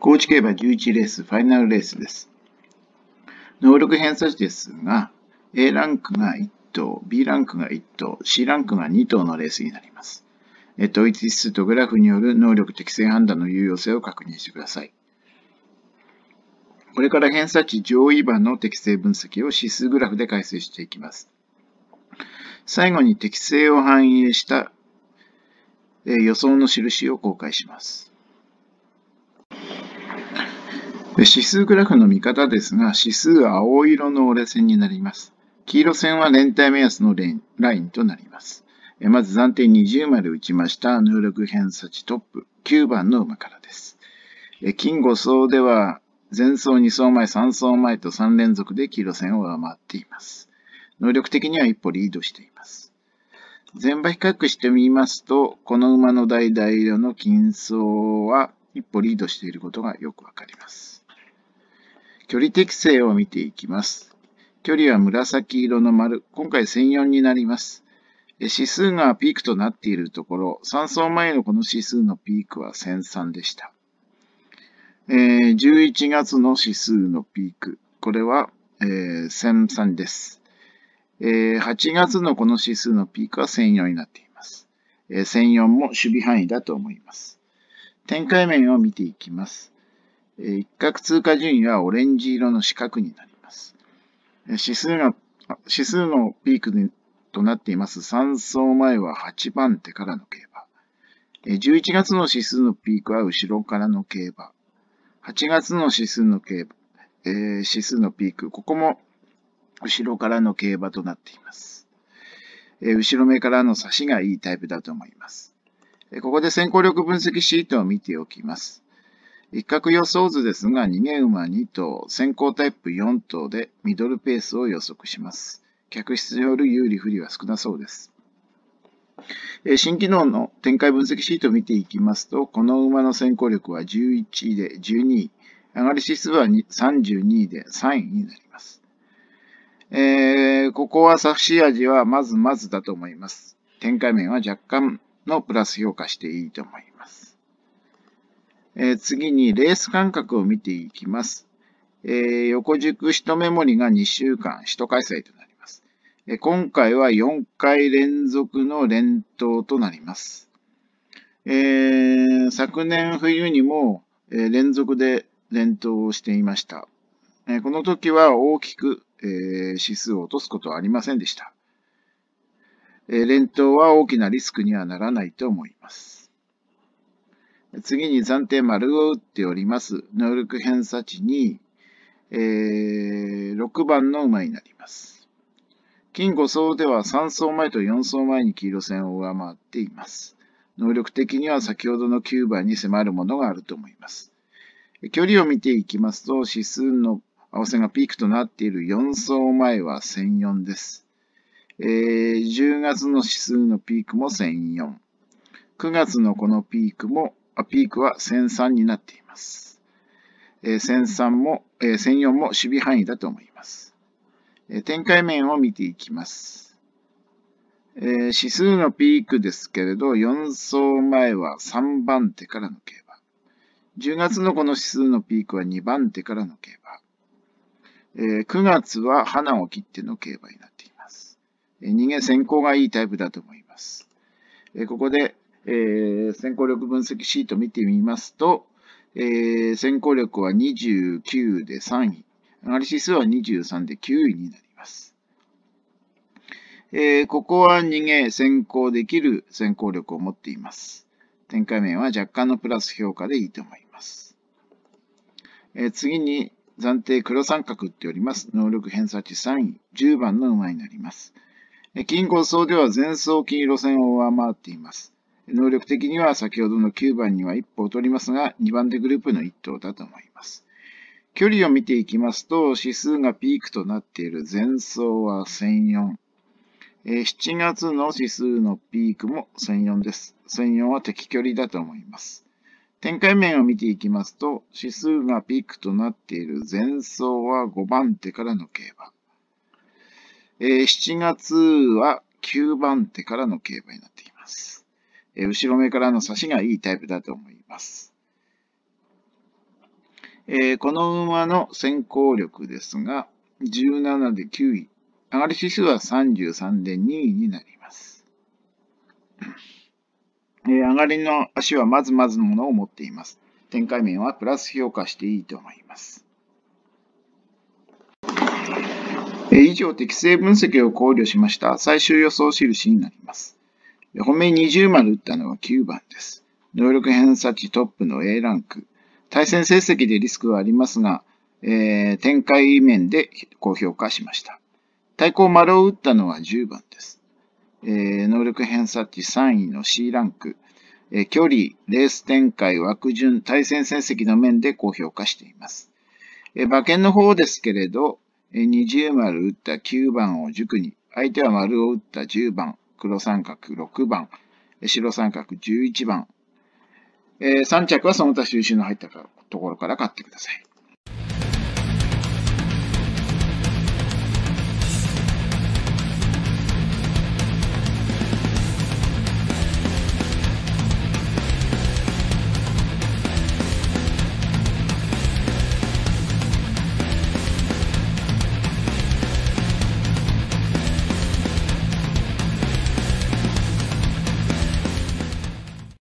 高知競馬11レース、ファイナルレースです。能力偏差値ですが、A ランクが1頭、B ランクが1頭、C ランクが2頭のレースになります。統一指数とグラフによる能力適正判断の有用性を確認してください。これから偏差値上位版の適正分析を指数グラフで解析していきます。最後に適正を反映した予想の印を公開します。で指数グラフの見方ですが、指数は青色の折れ線になります。黄色線は連帯目安のラインとなります。まず暫定20まで打ちました入力偏差値トップ9番の馬からです。金5層では前走2層前3層前と3連続で黄色線を上回っています。能力的には一歩リードしています。前場比較してみますと、この馬の代々色の金層は一歩リードしていることがよくわかります。距離適正を見ていきます。距離は紫色の丸、今回1004になります。指数がピークとなっているところ、3層前のこの指数のピークは1003でした。11月の指数のピーク、これは1003です。8月のこの指数のピークは1004になっています。1004も守備範囲だと思います。展開面を見ていきます。一角通過順位はオレンジ色の四角になります。指数が、指数のピークとなっています3走前は8番手からの競馬。11月の指数のピークは後ろからの競馬。8月の指数の競馬、えー、指数のピーク、ここも後ろからの競馬となっています。えー、後ろ目からの差しがいいタイプだと思います。えここで先行力分析シートを見ておきます。一角予想図ですが、逃げ馬2頭、先行タイプ4頭でミドルペースを予測します。客室による有利不利は少なそうです。新機能の展開分析シートを見ていきますと、この馬の先行力は11位で12位、上がり指数は32位で3位になります。えー、ここはサシし味はまずまずだと思います。展開面は若干のプラス評価していいと思います。えー、次にレース間隔を見ていきます。えー、横軸1目盛りが2週間、一開催となります。えー、今回は4回連続の連投となります。えー、昨年冬にも、え連続で連投をしていました。えこの時は大きく、え指数を落とすことはありませんでした。え連投は大きなリスクにはならないと思います。次に暫定丸を打っております。能力偏差値に、えー、6番の馬になります。金5層では3層前と4層前に黄色線を上回っています。能力的には先ほどの9番に迫るものがあると思います。距離を見ていきますと、指数の合わせがピークとなっている4層前は1004です。えー、10月の指数のピークも1004。9月のこのピークもピークは1003になっています。1003も、1004も守備範囲だと思います。展開面を見ていきます。指数のピークですけれど、4走前は3番手からの競馬。10月のこの指数のピークは2番手からの競馬。ー、9月は花を切っての競馬になっています。逃げ先行がいいタイプだと思います。ここで、えー、先行力分析シート見てみますと、えー、先行力は29で3位、アナリ指数は23で9位になります。えー、ここは逃げ、先行できる先行力を持っています。展開面は若干のプラス評価でいいと思います。え次に、暫定黒三角っております。能力偏差値3位、10番の馬になります。金庫層では前走金色線を上回っています。能力的には先ほどの9番には一歩を取りますが、2番手グループの1頭だと思います。距離を見ていきますと、指数がピークとなっている前走は1004。7月の指数のピークも1004です。1004は適距離だと思います。展開面を見ていきますと、指数がピークとなっている前走は5番手からの競馬。7月は9番手からの競馬になっています。え後ろ目からの差しがいいタイプだと思います。えー、この馬の先行力ですが、17で9位。上がり指数は33で2位になります。えー、上がりの足はまずまずのものを持っています。展開面はプラス評価していいと思います。えー、以上、適正分析を考慮しました最終予想印になります。本命20丸打ったのは9番です。能力偏差値トップの A ランク。対戦成績でリスクはありますが、えー、展開面で高評価しました。対抗丸を打ったのは10番です。えー、能力偏差値3位の C ランク。えー、距離、レース展開、枠順、対戦成績の面で高評価しています。えー、馬券の方ですけれど、えー、20丸打った9番を塾に、相手は丸を打った10番、黒三角6番、白三角11番、えー、3着はその他収集の入ったところから買ってください。